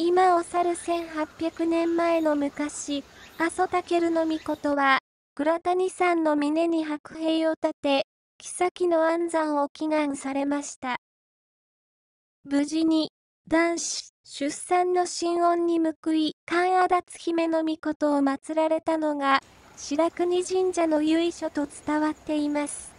今を去る1800年前の昔、阿蘇健の御事は、倉谷山の峰に白兵を立て、妃の安産を祈願されました。無事に、男子、出産の神恩に報い、神安達姫の御事を祀られたのが、白国神社の由緒と伝わっています。